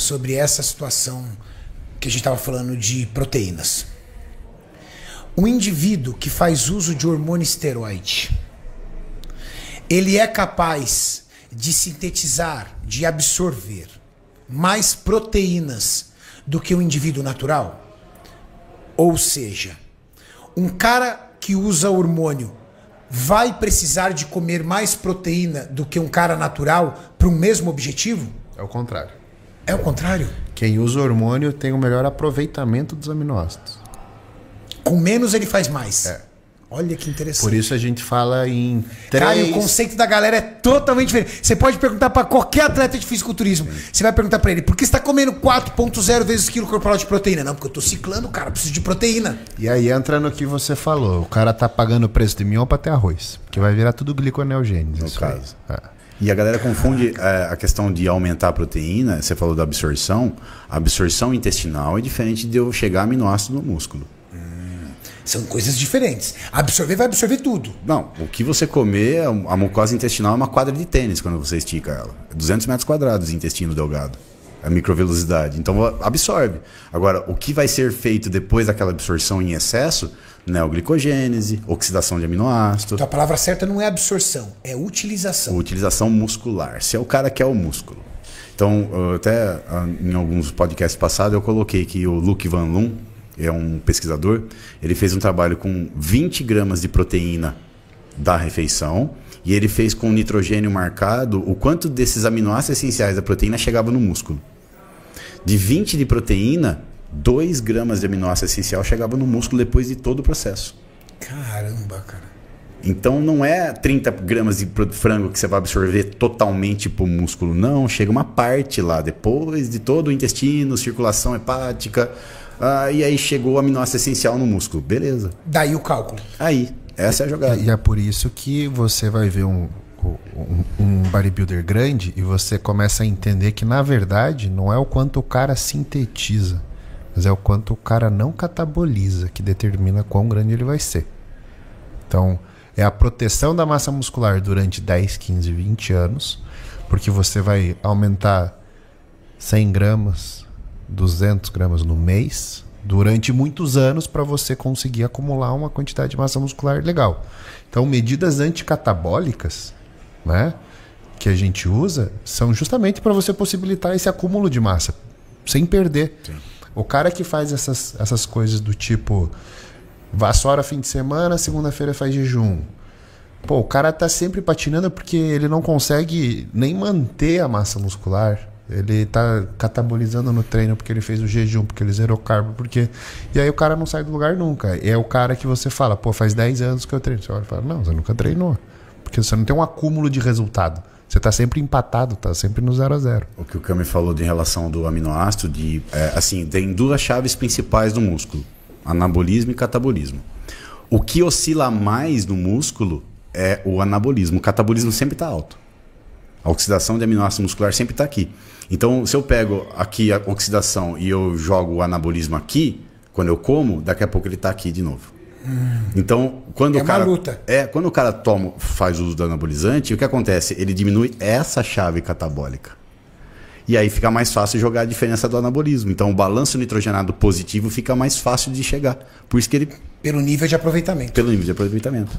sobre essa situação que a gente estava falando de proteínas. Um indivíduo que faz uso de hormônio esteroide, ele é capaz de sintetizar, de absorver mais proteínas do que o um indivíduo natural? Ou seja, um cara que usa hormônio vai precisar de comer mais proteína do que um cara natural para o mesmo objetivo? É o contrário. É o contrário. Quem usa hormônio tem o melhor aproveitamento dos aminoácidos. Com menos ele faz mais. É. Olha que interessante. Por isso a gente fala em três... Cara, o conceito da galera é totalmente diferente. Você pode perguntar para qualquer atleta de fisiculturismo. Você vai perguntar para ele, por que você tá comendo 4.0 vezes quilo corporal de proteína? Não, porque eu tô ciclando, cara, preciso de proteína. E aí entra no que você falou. O cara tá pagando o preço de mignon para ter arroz. Que vai virar tudo gliconeogênese. No caso. É. E a galera confunde é, a questão de aumentar a proteína, você falou da absorção, a absorção intestinal é diferente de eu chegar aminoácido no músculo. Hum, são coisas diferentes. Absorver vai absorver tudo. Não, o que você comer, a mucosa intestinal é uma quadra de tênis quando você estica ela. 200 é metros quadrados de intestino delgado a microvelocidade. Então absorve. Agora, o que vai ser feito depois daquela absorção em excesso neoglicogênese, oxidação de aminoácidos. Então a palavra certa não é absorção, é utilização. Utilização muscular. Se é o cara que é o músculo. Então, até ah, em alguns podcasts passados eu coloquei que o Luke Van Loon é um pesquisador, ele fez um trabalho com 20 gramas de proteína da refeição e ele fez com nitrogênio marcado o quanto desses aminoácidos essenciais da proteína chegava no músculo. De 20 de proteína, 2 gramas de aminoácido essencial chegava no músculo depois de todo o processo. Caramba, cara. Então não é 30 gramas de frango que você vai absorver totalmente pro músculo, não. Chega uma parte lá, depois de todo o intestino, circulação hepática. Ah, e aí chegou o aminoácido essencial no músculo. Beleza. Daí o cálculo. Aí. Essa é a jogada. E é por isso que você vai ver um, um, um, bodybuilder grande e você começa a entender que, na verdade, não é o quanto o cara sintetiza mas é o quanto o cara não cataboliza que determina quão grande ele vai ser. Então, é a proteção da massa muscular durante 10, 15, 20 anos, porque você vai aumentar 100 gramas, 200 gramas no mês, durante muitos anos, para você conseguir acumular uma quantidade de massa muscular legal. Então, medidas anticatabólicas, né? que a gente usa são justamente para você possibilitar esse acúmulo de massa sem perder. Sim. O cara que faz essas, essas coisas do tipo vassoura fim de semana, segunda-feira faz jejum. Pô, o cara tá sempre patinando porque ele não consegue nem manter a massa muscular. Ele tá catabolizando no treino porque ele fez o jejum, porque ele zerou carbo, porque. E aí o cara não sai do lugar nunca. E é o cara que você fala, pô, faz 10 anos que eu treino. Você olha e fala, não, você nunca treinou. Porque você não tem um acúmulo de resultado. Você está sempre empatado, está sempre no zero a zero. O que o Cami falou de relação do aminoácido, de é, assim, tem duas chaves principais do músculo: anabolismo e catabolismo. O que oscila mais no músculo é o anabolismo. O catabolismo sempre está alto. A oxidação de aminoácido muscular sempre está aqui. Então, se eu pego aqui a oxidação e eu jogo o anabolismo aqui, quando eu como, daqui a pouco ele está aqui de novo. Então, quando é o cara é quando o cara toma, faz uso do anabolizante, o que acontece? Ele diminui essa chave catabólica. E aí fica mais fácil jogar a diferença do anabolismo. Então, o balanço nitrogenado positivo fica mais fácil de chegar. Por isso que ele pelo nível de aproveitamento. Pelo nível de aproveitamento.